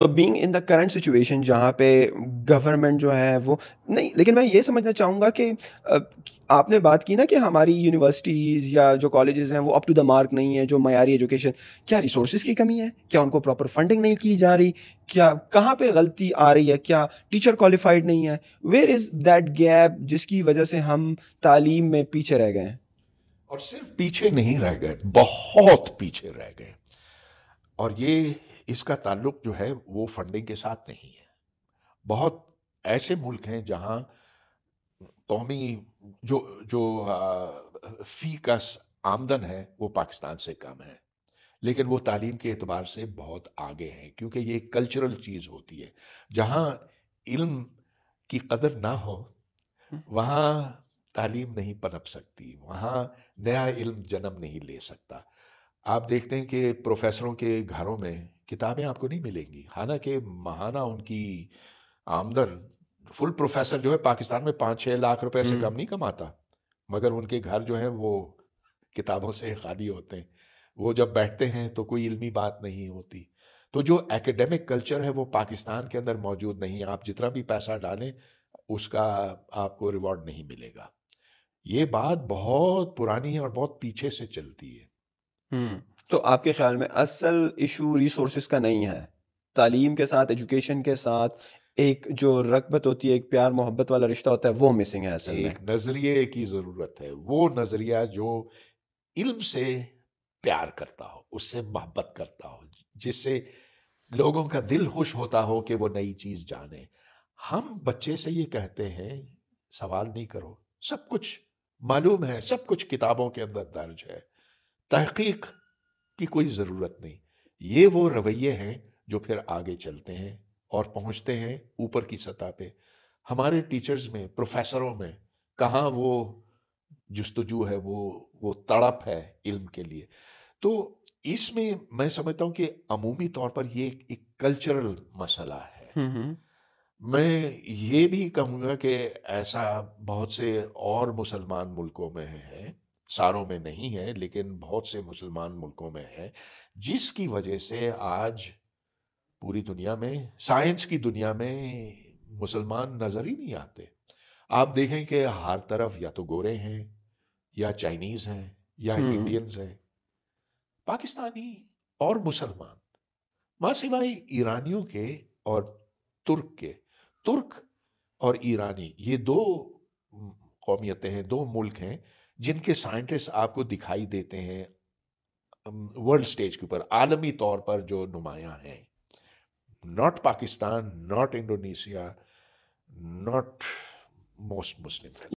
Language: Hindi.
तो being in the current situation जहाँ पे गवर्नमेंट जो है वो नहीं लेकिन मैं ये समझना चाहूँगा कि आपने बात की ना कि हमारी यूनिवर्सिटीज़ या जो कॉलेजेस हैं वो अप टू द मार्क नहीं है जो मैारी एजुकेशन क्या रिसोर्स की कमी है क्या उनको प्रॉपर फंडिंग नहीं की जा रही क्या कहाँ पे गलती आ रही है क्या टीचर क्वालिफाइड नहीं है वेयर इज़ दैट गैप जिसकी वजह से हम तालीम में पीछे रह गए हैं और सिर्फ पीछे नहीं रह गए बहुत पीछे रह गए और ये इसका ताल्लुक जो है वो फंडिंग के साथ नहीं है बहुत ऐसे मुल्क हैं जहाँ कौमी जो जो फ़ी का आमदन है वो पाकिस्तान से कम है लेकिन वो तालीम के अतबार से बहुत आगे हैं क्योंकि ये कल्चरल चीज़ होती है जहाँ इल्म की कदर ना हो हम्म। वहाँ तालीम नहीं पनप सकती वहाँ नया इल्म जन्म नहीं ले सकता आप देखते हैं कि प्रोफेसरों के घरों में किताबें आपको नहीं मिलेंगी हालांकि महाना उनकी आमदन फुल प्रोफेसर जो है पाकिस्तान में पाँच छः लाख रुपए से कम हम्म। नहीं कमाता मगर उनके घर जो है वो किताबों से खाली होते हैं वो जब बैठते हैं तो कोई इल्मी बात नहीं होती तो जो एकेडमिक कल्चर है वो पाकिस्तान के अंदर मौजूद नहीं आप जितना भी पैसा डालें उसका आपको रिवॉर्ड नहीं मिलेगा ये बात बहुत पुरानी है और बहुत पीछे से चलती है हम्म। तो आपके ख्याल में असल इशू रिसोर्स का नहीं है तालीम के साथ एजुकेशन के साथ एक जो रगबत होती है एक प्यार मोहब्बत वाला रिश्ता होता है वो मिसिंग है असल एक नज़रिए की ज़रूरत है वो नज़रिया जो इल्म से प्यार करता हो उससे मोहब्बत करता हो जिससे लोगों का दिल खुश होता हो कि वो नई चीज़ जाने हम बच्चे से ये कहते हैं सवाल नहीं करो सब कुछ मालूम है सब कुछ किताबों के अंदर दर्ज है तहकीक की कोई ज़रूरत नहीं ये वो रवैये हैं जो फिर आगे चलते हैं और पहुंचते हैं ऊपर की सतह पे हमारे टीचर्स में प्रोफेसरों में कहाँ वो जस्तजू है वो वो तड़प है इल्म के लिए तो इसमें मैं समझता हूँ कि अमूमी तौर पर ये एक कल्चरल मसला है हम्म, हम्म। मैं ये भी कहूँगा कि ऐसा बहुत से और मुसलमान मुल्कों में है सारों में नहीं है लेकिन बहुत से मुसलमान मुल्कों में है जिसकी वजह से आज पूरी दुनिया में साइंस की दुनिया में मुसलमान नज़र ही नहीं आते आप देखें कि हर तरफ या तो गोरे हैं या चाइनीज़ हैं या हम्म। इंडियंस हैं पाकिस्तानी और मुसलमान मां सिवाय ईरानियों के और तुर्क के तुर्क और ईरानी ये दो कौमियतें हैं दो मुल्क हैं जिनके साइंटिस्ट आपको दिखाई देते हैं वर्ल्ड स्टेज के ऊपर आलमी तौर पर जो नुमाया हैं not Pakistan not Indonesia not most Muslim